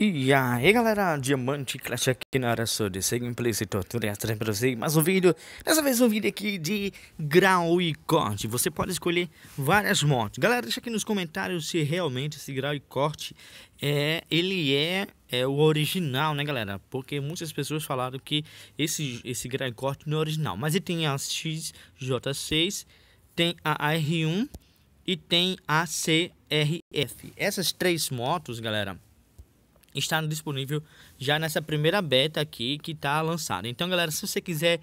E aí galera, Diamante Clash aqui na hora sou de em Place Tortura e atrás pra você mais um vídeo Dessa vez um vídeo aqui de grau e corte Você pode escolher várias motos. Galera, deixa aqui nos comentários se realmente esse grau e corte é, Ele é, é o original, né galera? Porque muitas pessoas falaram que esse, esse grau e corte não é original Mas ele tem a XJ6, tem a R1 e tem a CRF Essas três motos, galera está disponível já nessa primeira beta aqui que está lançada. Então, galera, se você quiser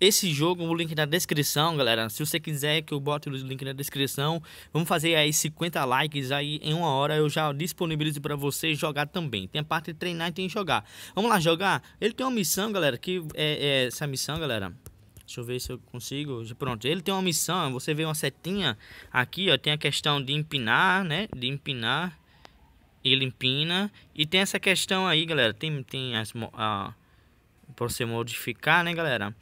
esse jogo, o link na descrição, galera. Se você quiser que eu bote o link na descrição, vamos fazer aí 50 likes aí em uma hora eu já disponibilizo para você jogar também. Tem a parte de treinar e tem jogar. Vamos lá jogar? Ele tem uma missão, galera, que é, é essa missão, galera. Deixa eu ver se eu consigo. Pronto, ele tem uma missão, você vê uma setinha aqui, ó, tem a questão de empinar, né? De empinar e limpina. E tem essa questão aí, galera. Tem, tem as, a, pra você modificar, né, galera?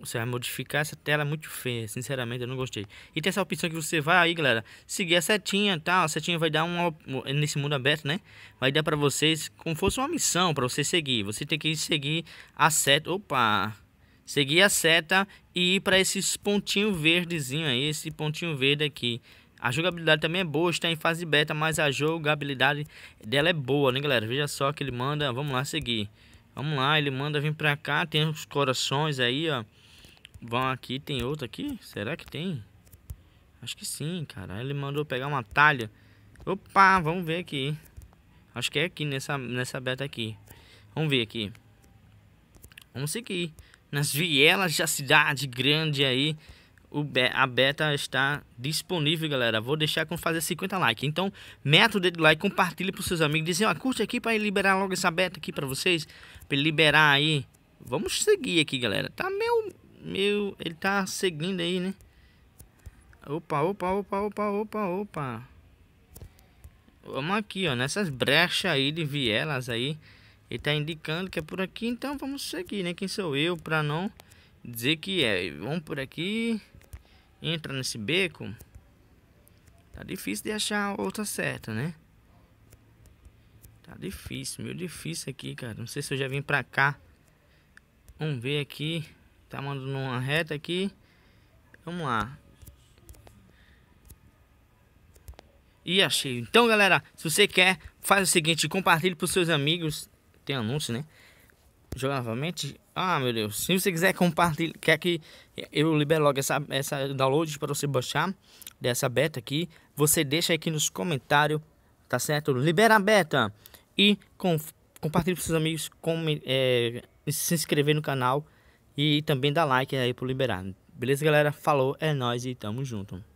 Você vai modificar essa tela muito feia. Sinceramente, eu não gostei. E tem essa opção que você vai aí, galera. Seguir a setinha, tá? A setinha vai dar um... Nesse mundo aberto, né? Vai dar pra vocês como fosse uma missão pra você seguir. Você tem que seguir a seta... Opa! Seguir a seta e ir pra esses pontinhos verdezinho aí. Esse pontinho verde aqui. A jogabilidade também é boa, está em fase beta, mas a jogabilidade dela é boa, né, galera? Veja só que ele manda, vamos lá seguir. Vamos lá, ele manda vir pra cá, tem os corações aí, ó. Vão aqui, tem outro aqui? Será que tem? Acho que sim, cara. Ele mandou pegar uma talha. Opa, vamos ver aqui. Acho que é aqui, nessa, nessa beta aqui. Vamos ver aqui. Vamos seguir. Nas vielas da cidade grande aí. Be a beta está disponível, galera. Vou deixar com fazer 50 likes. Então, meta o dedo like, compartilhe para os seus amigos. Dizem, ó, curte aqui para liberar logo essa beta aqui para vocês. Para liberar aí. Vamos seguir aqui, galera. Tá meu... meu ele tá seguindo aí, né? Opa, opa, opa, opa, opa, opa. Vamos aqui, ó. Nessas brechas aí de vielas aí. Ele tá indicando que é por aqui. Então, vamos seguir, né? Quem sou eu para não dizer que é. Vamos por aqui entra nesse beco, tá difícil de achar outra certa né? Tá difícil, meu difícil aqui, cara. Não sei se eu já vim pra cá. Vamos ver aqui. Tá mandando uma reta aqui. Vamos lá. E achei. Então, galera, se você quer, faz o seguinte, compartilhe pros seus amigos. Tem anúncio, né? Jogar novamente? Ah, meu Deus. Se você quiser compartilhar, quer que eu libere logo essa, essa download para você baixar dessa beta aqui, você deixa aqui nos comentários, tá certo? Libera a beta e com, compartilhe com seus amigos, com, é, se inscrever no canal e também dá like aí para liberar. Beleza, galera? Falou, é nóis e tamo junto.